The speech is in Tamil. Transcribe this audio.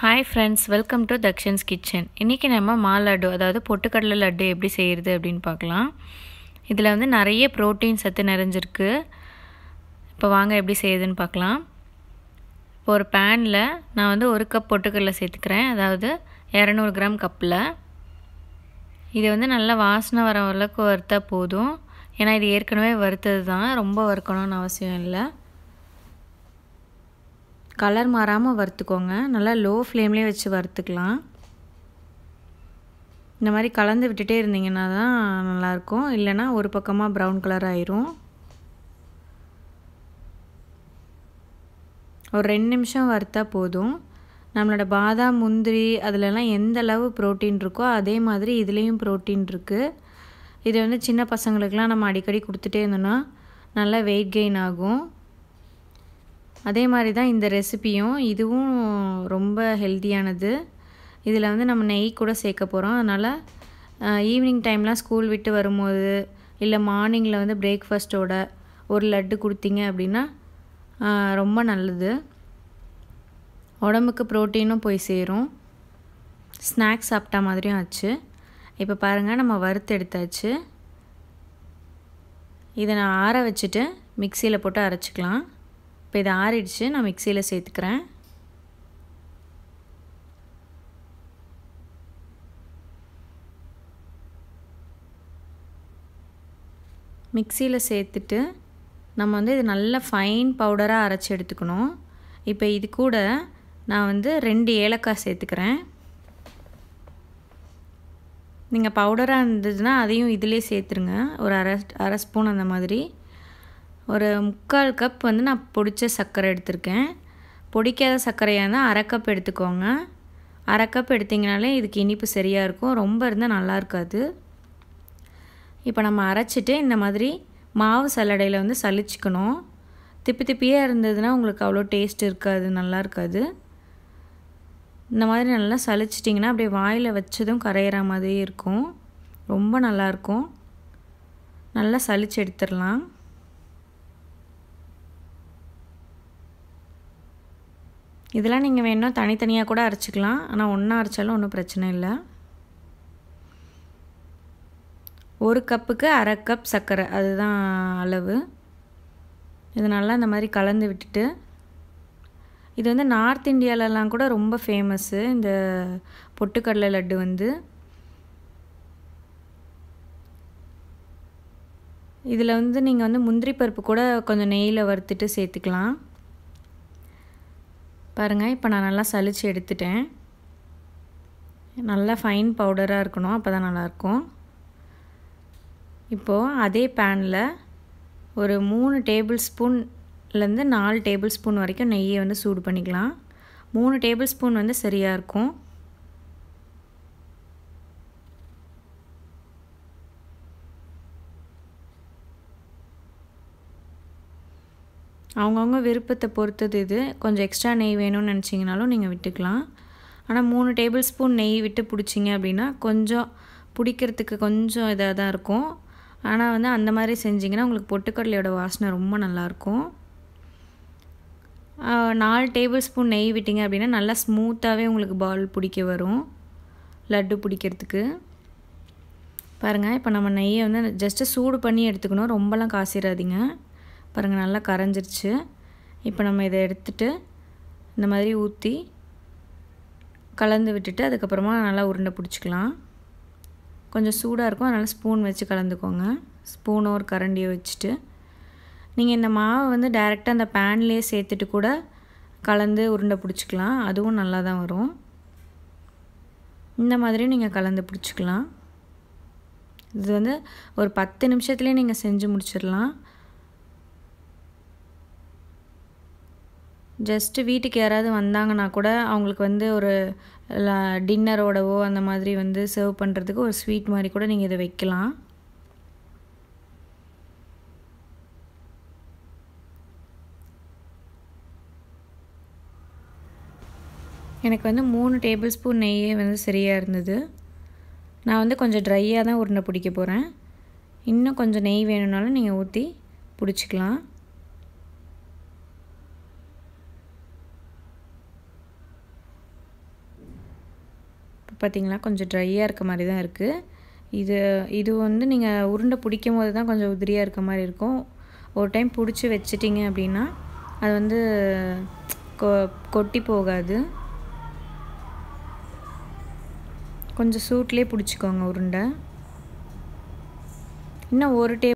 hi friends welcome to Dakshan's kitchen இன்றைக்கி நம்ம மா லட்டு அதாவது பொட்டுக்கடலை லட்டு எப்படி செய்கிறது அப்படின்னு பார்க்கலாம் இதில் வந்து நிறைய ப்ரோட்டீன் சத்து நிறைஞ்சிருக்கு இப்போ வாங்க எப்படி செய்யுதுன்னு பார்க்கலாம் இப்போ ஒரு பேனில் நான் வந்து ஒரு கப் பொட்டுக்கடலை சேர்த்துக்கிறேன் அதாவது இரநூறு கிராம் கப்பில் இது வந்து நல்லா வாசனை வர அளவுக்கு வறுத்தா போதும் ஏன்னா இது ஏற்கனவே வறுத்தது தான் ரொம்ப வறுக்கணும்னு அவசியம் இல்லை கலர் மாறாமல் வறுத்துக்கோங்க நல்லா லோ ஃப்ளேம்லேயே வச்சு வறுத்துக்கலாம் இந்த மாதிரி கலந்து விட்டுட்டே இருந்தீங்கன்னா தான் நல்லாயிருக்கும் இல்லைனா ஒரு பக்கமாக ப்ரௌன் கலர் ஆயிரும் ஒரு ரெண்டு நிமிஷம் வறுத்தா போதும் நம்மளோட பாதாம் முந்திரி அதிலலாம் எந்த அளவு ப்ரோட்டீன் இருக்கோ அதே மாதிரி இதுலேயும் ப்ரோட்டீன் இருக்குது இது வந்து சின்ன பசங்களுக்கெலாம் நம்ம அடிக்கடி கொடுத்துட்டே இருந்தோன்னா நல்லா வெயிட் கெயின் ஆகும் அதே மாதிரி தான் இந்த ரெசிப்பியும் இதுவும் ரொம்ப ஹெல்த்தியானது இதில் வந்து நம்ம நெய் கூட சேர்க்க போகிறோம் அதனால் ஈவினிங் டைம்லாம் ஸ்கூல் விட்டு வரும்போது இல்லை மார்னிங்கில் வந்து பிரேக்ஃபாஸ்ட்டோட ஒரு லட்டு கொடுத்தீங்க அப்படின்னா ரொம்ப நல்லது உடம்புக்கு ப்ரோட்டீனும் போய் சேரும் ஸ்நாக்ஸ் சாப்பிட்டா மாதிரியும் ஆச்சு இப்போ பாருங்கள் நம்ம வறுத்து எடுத்தாச்சு இதை நான் ஆற வச்சுட்டு மிக்சியில் போட்டு அரைச்சிக்கலாம் இப்போ இதை ஆறிடுச்சு நான் மிக்சியில் சேர்த்துக்கிறேன் மிக்சியில் சேர்த்துட்டு நம்ம வந்து இது நல்ல ஃபைன் பவுடராக அரைச்சி எடுத்துக்கணும் இப்போ இது கூட நான் வந்து ரெண்டு ஏலக்காய் சேர்த்துக்கிறேன் நீங்கள் பவுடராக இருந்ததுன்னா அதையும் இதிலே சேர்த்துருங்க ஒரு அரை அரை ஸ்பூன் அந்த மாதிரி ஒரு முக்கால் கப் வந்து நான் பொடித்த சர்க்கரை எடுத்திருக்கேன் பொடிக்காத சர்க்கரையாக இருந்தால் அரை கப் எடுத்துக்கோங்க அரை கப் எடுத்திங்கனாலே இதுக்கு இனிப்பு சரியாக இருக்கும் ரொம்ப இருந்தால் நல்லா இருக்காது இப்போ நம்ம அரைச்சிட்டு இந்த மாதிரி மாவு சல்லடையில் வந்து சலிச்சிக்கணும் திப்பி திப்பியாக இருந்ததுன்னா உங்களுக்கு அவ்வளோ டேஸ்ட் இருக்காது நல்லா இருக்காது இந்த மாதிரி நல்லா சலிச்சிட்டிங்கன்னா அப்படியே வாயில் வச்சதும் கரையிற மாதிரி இருக்கும் ரொம்ப நல்லாயிருக்கும் நல்லா சளிச்சு எடுத்துடலாம் இதெல்லாம் நீங்கள் வேணும் தனித்தனியாக கூட அரைச்சிக்கலாம் ஆனால் ஒன்றா அரைச்சாலும் ஒன்றும் பிரச்சனை இல்லை ஒரு கப்புக்கு அரை கப் சர்க்கரை அதுதான் அளவு இது நல்லா இந்த மாதிரி கலந்து விட்டுட்டு இது வந்து நார்த் இந்தியாவிலலாம் கூட ரொம்ப ஃபேமஸ்ஸு இந்த பொட்டுக்கடலை லட்டு வந்து இதில் வந்து நீங்கள் வந்து முந்திரி பருப்பு கூட கொஞ்சம் நெய்யில் வறுத்துட்டு சேர்த்துக்கலாம் பாருங்கள் இப்போ நான் நல்லா சளிச்சு எடுத்துட்டேன் நல்லா ஃபைன் பவுடராக இருக்கணும் அப்போ தான் நல்லாயிருக்கும் இப்போது அதே பேனில் ஒரு மூணு டேபிள் ஸ்பூன்லேருந்து நாலு டேபிள் ஸ்பூன் வரைக்கும் நெய்யை வந்து சூடு பண்ணிக்கலாம் மூணு டேபிள் ஸ்பூன் வந்து சரியாக இருக்கும் அவங்கவுங்க விருப்பத்தை பொறுத்தது இது கொஞ்சம் எக்ஸ்ட்ரா நெய் வேணும்னு நினச்சிங்கனாலும் நீங்கள் விட்டுக்கலாம் ஆனால் மூணு டேபிள் ஸ்பூன் நெய் விட்டு பிடிச்சிங்க அப்படின்னா கொஞ்சம் பிடிக்கிறதுக்கு கொஞ்சம் இதாக தான் இருக்கும் ஆனால் வந்து அந்த மாதிரி செஞ்சிங்கன்னா உங்களுக்கு பொட்டுக்கடலையோட வாசனை ரொம்ப நல்லாயிருக்கும் நாலு டேபிள் ஸ்பூன் நெய் விட்டிங்க அப்படின்னா நல்லா ஸ்மூத்தாகவே உங்களுக்கு பால் பிடிக்க வரும் லட்டு பிடிக்கிறதுக்கு பாருங்கள் இப்போ நம்ம நெய்யை வந்து ஜஸ்ட்டு சூடு பண்ணி எடுத்துக்கணும் ரொம்பலாம் காசிடாதீங்க பாருங்கள் நல்லா கரைஞ்சிருச்சு இப்போ நம்ம இதை எடுத்துட்டு இந்த மாதிரி ஊற்றி கலந்து விட்டுட்டு அதுக்கப்புறமா நல்லா உருண்டை பிடிச்சிக்கலாம் கொஞ்சம் சூடாக இருக்கும் அதனால் ஸ்பூன் வச்சு கலந்துக்கோங்க ஸ்பூனோ ஒரு கரண்டியோ வச்சுட்டு நீங்கள் இந்த மாவை வந்து டைரெக்டாக அந்த பேன்லேயே சேர்த்துட்டு கூட கலந்து உருண்டை பிடிச்சிக்கலாம் அதுவும் நல்லா தான் வரும் இந்த மாதிரி நீங்கள் கலந்து பிடிச்சிக்கலாம் இது வந்து ஒரு பத்து நிமிஷத்துலேயே நீங்கள் செஞ்சு முடிச்சிடலாம் ஜஸ்ட்டு வீட்டுக்கு யாராவது வந்தாங்கன்னா கூட அவங்களுக்கு வந்து ஒரு டின்னரோடவோ அந்த மாதிரி வந்து சர்வ் பண்ணுறதுக்கு ஒரு ஸ்வீட் மாதிரி கூட நீங்கள் இதை வைக்கலாம் எனக்கு வந்து மூணு டேபிள் ஸ்பூன் நெய்யே வந்து சரியாக இருந்தது நான் வந்து கொஞ்சம் ட்ரையாக தான் உருண்டை பிடிக்க போகிறேன் இன்னும் கொஞ்சம் நெய் வேணும்னாலும் நீங்கள் ஊற்றி பிடிச்சிக்கலாம் பார்த்திங்களா கொஞ்சம் ட்ரையாக இருக்க மாதிரி தான் இருக்குது இது இது வந்து நீங்கள் உருண்டை பிடிக்கும் போது தான் கொஞ்சம் உதிரியாக இருக்க மாதிரி இருக்கும் ஒரு டைம் பிடிச்சி வச்சிட்டிங்க அப்படின்னா அது வந்து கொ கொட்டி போகாது கொஞ்சம் சூட்லேயே பிடிச்சிக்கோங்க உருண்டை இன்னும் ஒரு டே